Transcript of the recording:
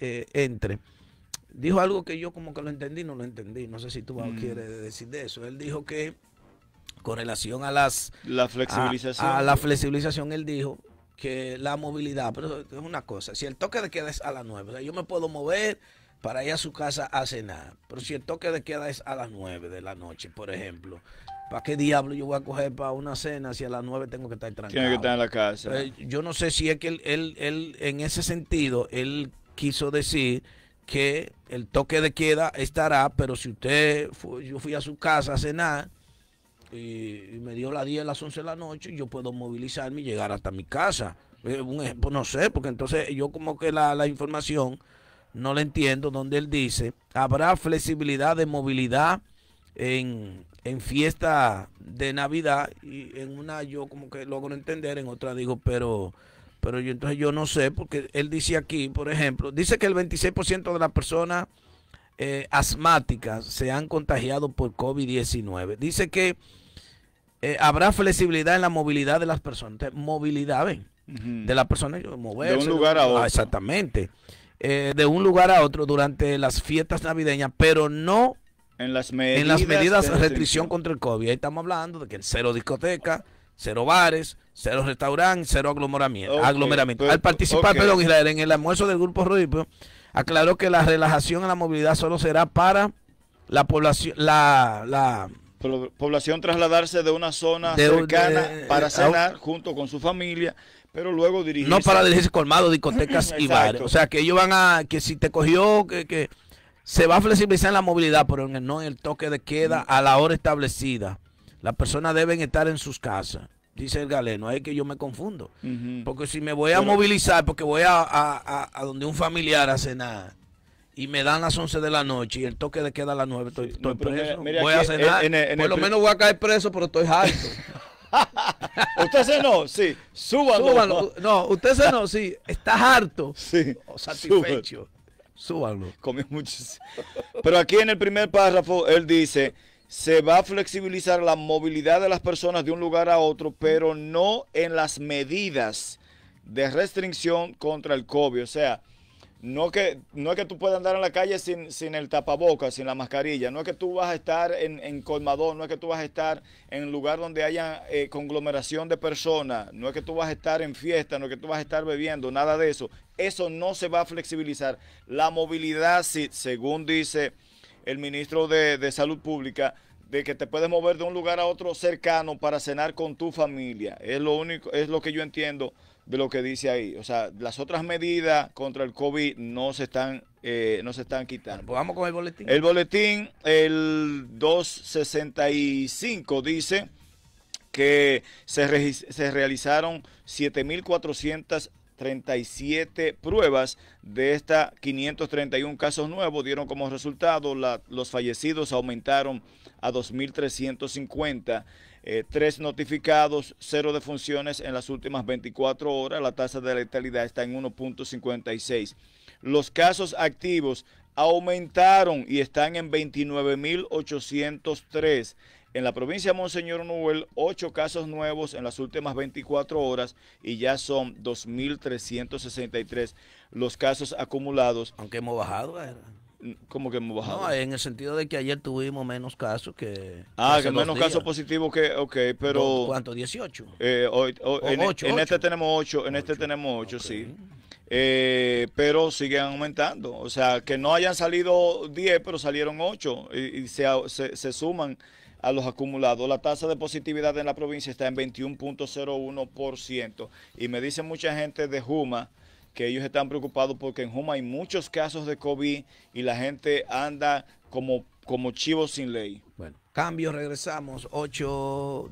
Eh, entre, dijo algo que yo como que lo entendí, no lo entendí. No sé si tú quiere mm. quieres decir de eso. Él dijo que con relación a las... La flexibilización. A, la flexibilización, él dijo que la movilidad, pero es una cosa, si el toque de queda es a las nueve, yo me puedo mover para ir a su casa a cenar, pero si el toque de queda es a las nueve de la noche, por ejemplo, ¿para qué diablo yo voy a coger para una cena si a las nueve tengo que estar tranquilo Tiene que estar en la casa. Eh, yo no sé si es que él, él, él, en ese sentido, él quiso decir que el toque de queda estará, pero si usted, yo fui a su casa a cenar y, me dio la 10, las 11 de la noche, yo puedo movilizarme y llegar hasta mi casa. Eh, un ejemplo, pues no sé, porque entonces yo como que la, información no la entiendo, donde él dice, habrá flexibilidad de movilidad en, en fiesta de Navidad y en una yo como que logro entender, en otra digo, pero pero yo entonces yo no sé, porque él dice aquí, por ejemplo, dice que el 26% de las personas eh, asmáticas se han contagiado por COVID-19. Dice que eh, habrá flexibilidad en la movilidad de las personas. movilidad, ven, de las personas, moverse. De un lugar a otro. exactamente. Eh, de un lugar a otro durante las fiestas navideñas, pero no en las medidas, en las medidas de restricción, contra el COVID. Ahí estamos hablando de que el cero discoteca cero bares, cero restaurantes, cero aglomeramiento. Pues, Al participar, perdón, Israel, en el almuerzo del grupo Rodipio, aclaró que la relajación en la movilidad solo será para la población, la, población trasladarse de una zona cercana eh, para eh, cenar junto con su familia, pero luego dirigirse. No para dirigirse colmado, discotecas y bares. O sea, que ellos van a, que si te cogió, que, se va a flexibilizar en la movilidad, pero no en el toque de queda mm. a la hora establecida las personas deben estar en sus casas. Dice el galeno, Ahí que yo me confundo. Porque si me voy a movilizar, porque voy a, a, donde un familiar a cenar, y me dan las 11 de la noche y el toque de queda a las 9, estoy, preso. voy a cenar. Por lo menos voy a caer preso, pero estoy harto. usted cenó, sí. Súbalo. Súbalo. No, usted cenó, sí. Está harto. Sí. O satisfecho. Súbalo. Comió muchísimo. Pero aquí en el primer párrafo, él dice se va a flexibilizar la movilidad de las personas de un lugar a otro, pero no en las medidas de restricción contra el COVID. O sea, no que no es que tú puedas andar en la calle sin, el tapabocas, sin la mascarilla, no es que tú vas a estar en, en no es que tú vas a estar en lugar donde haya eh, conglomeración de personas, no es que tú vas a estar en fiesta, no es que tú vas a estar bebiendo, nada de eso. Eso no se va a flexibilizar. La movilidad, según dice el ministro de, Salud Pública de que te puedes mover de un lugar a otro cercano para cenar con tu familia. Es lo único, es lo que yo entiendo de lo que dice ahí. O sea, las otras medidas contra el COVID no se están, eh, no se están quitando. Pues vamos con el boletín. El boletín, el 265 dice que se, se realizaron 7.400 37 pruebas. De estas 531 casos nuevos dieron como resultado los fallecidos aumentaron a 2.350. Eh, tres notificados, cero defunciones en las últimas 24 horas. La tasa de letalidad está en 1.56. Los casos activos aumentaron y están en 29.803. En la provincia de Monseñor Noel, ocho casos nuevos en las últimas 24 horas y ya son 2.363 los casos acumulados. Aunque hemos bajado, ¿verdad? ¿Cómo que hemos bajado? No, en el sentido de que ayer tuvimos menos casos que. Ah, que menos casos positivos que. Ok, pero. ¿Cuánto? ¿18? Eh, e, en, este tenemos 8, en este tenemos 8, sí. Eh, pero siguen aumentando. O sea, que no hayan salido 10, pero salieron 8 y, se, suman a los acumulados. La tasa de positividad en la provincia está en 21.01% y me dice mucha gente de Juma que ellos están preocupados porque en Juma hay muchos casos de COVID y la gente anda como, como chivo sin ley. Bueno, cambio, regresamos, 8,